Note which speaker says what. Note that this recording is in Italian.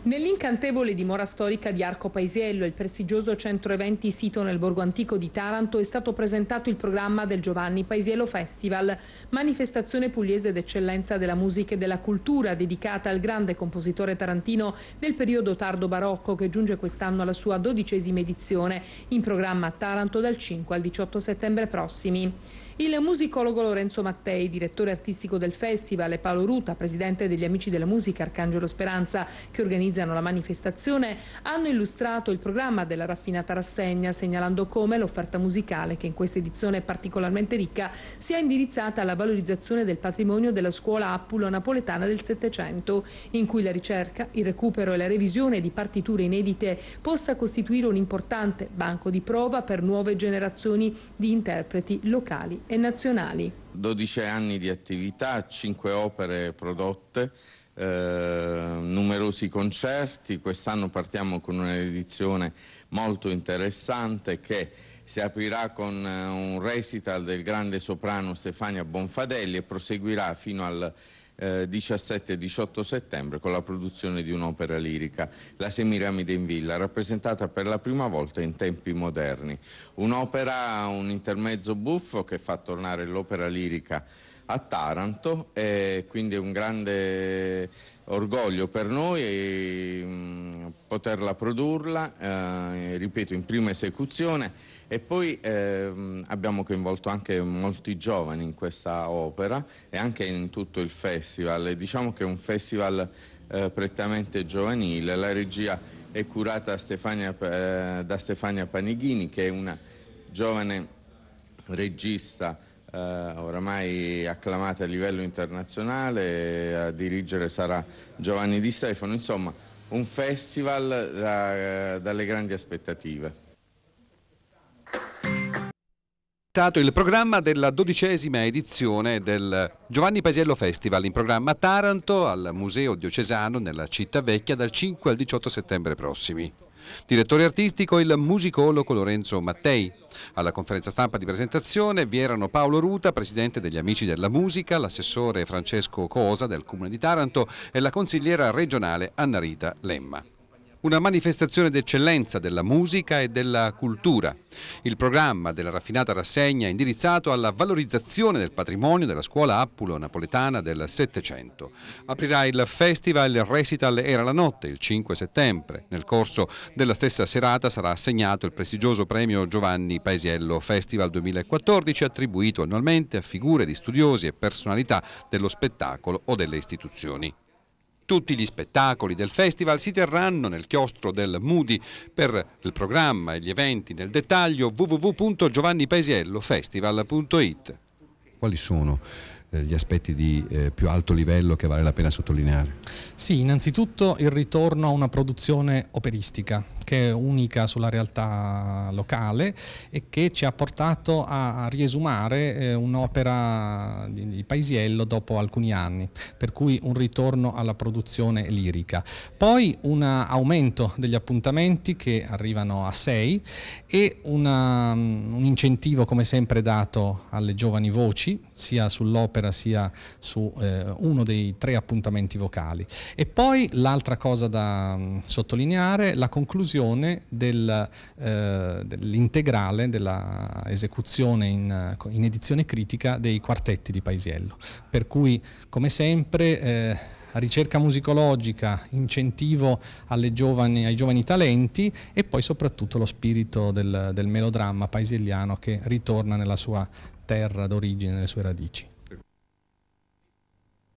Speaker 1: Nell'incantevole dimora storica di Arco Paisiello, il prestigioso centro eventi sito nel borgo antico di Taranto, è stato presentato il programma del Giovanni Paisiello Festival, manifestazione pugliese d'eccellenza della musica e della cultura dedicata al grande compositore tarantino del periodo tardo barocco che giunge quest'anno alla sua dodicesima edizione, in programma a Taranto dal 5 al 18 settembre prossimi. Il musicologo Lorenzo Mattei, direttore artistico del festival, e Paolo Ruta, presidente degli Amici della Musica Arcangelo Speranza, che organizza organizzano la manifestazione hanno illustrato il programma della raffinata rassegna segnalando come l'offerta musicale che in questa edizione è particolarmente ricca sia indirizzata alla valorizzazione del patrimonio della scuola appulo-napoletana del Settecento in cui la ricerca, il recupero e la revisione di partiture inedite possa costituire un importante banco di prova per nuove generazioni di interpreti locali e nazionali.
Speaker 2: 12 anni di attività, 5 opere prodotte eh, numerosi concerti, quest'anno partiamo con un'edizione molto interessante che si aprirà con eh, un recital del grande soprano Stefania Bonfadelli e proseguirà fino al eh, 17-18 settembre con la produzione di un'opera lirica, La Semiramide in Villa, rappresentata per la prima volta in tempi moderni. Un'opera, un intermezzo buffo che fa tornare l'opera lirica a Taranto e quindi è un grande orgoglio per noi e, mh, mm, poterla produrla, eh, ripeto, in prima esecuzione e poi eh, abbiamo coinvolto anche molti giovani in questa opera e anche in tutto il festival. Diciamo che è un festival eh, prettamente giovanile, la regia è curata Stefania, eh, da Stefania Panighini che è una giovane regista eh, oramai acclamate a livello internazionale, eh, a dirigere sarà Giovanni Di Stefano, insomma un festival da, eh, dalle grandi aspettative.
Speaker 3: il programma della dodicesima edizione del Giovanni Paisiello Festival in programma a Taranto al Museo Diocesano nella città vecchia dal 5 al 18 settembre prossimi. Direttore artistico il musicologo Lorenzo Mattei. Alla conferenza stampa di presentazione vi erano Paolo Ruta, presidente degli Amici della Musica, l'assessore Francesco Cosa del Comune di Taranto e la consigliera regionale Anna Rita Lemma una manifestazione d'eccellenza della musica e della cultura. Il programma della raffinata rassegna è indirizzato alla valorizzazione del patrimonio della scuola appulo-napoletana del Settecento. Aprirà il festival recital Era la notte il 5 settembre. Nel corso della stessa serata sarà assegnato il prestigioso premio Giovanni Paesiello Festival 2014 attribuito annualmente a figure di studiosi e personalità dello spettacolo o delle istituzioni. Tutti gli spettacoli del festival si terranno nel chiostro del Moody. Per il programma e gli eventi nel dettaglio www.giovannipesiellofestival.it. Quali sono eh, gli aspetti di eh, più alto livello che vale la pena sottolineare? Sì,
Speaker 4: innanzitutto il ritorno a una produzione operistica che è unica sulla realtà locale e che ci ha portato a riesumare eh, un'opera di, di Paisiello dopo alcuni anni, per cui un ritorno alla produzione lirica. Poi un aumento degli appuntamenti che arrivano a 6 e una, un incentivo come sempre dato alle giovani voci sia sull'opera sia su eh, uno dei tre appuntamenti vocali. E poi l'altra cosa da mh, mm, sottolineare, la conclusione del, eh, dell'integrale della esecuzione in, eh, in, edizione critica dei quartetti di Paisiello. Per cui, come sempre, eh, ricerca musicologica, incentivo giovani, ai giovani talenti e poi soprattutto lo spirito del, del melodramma paesielliano che ritorna nella sua terra d'origine, le sue radici.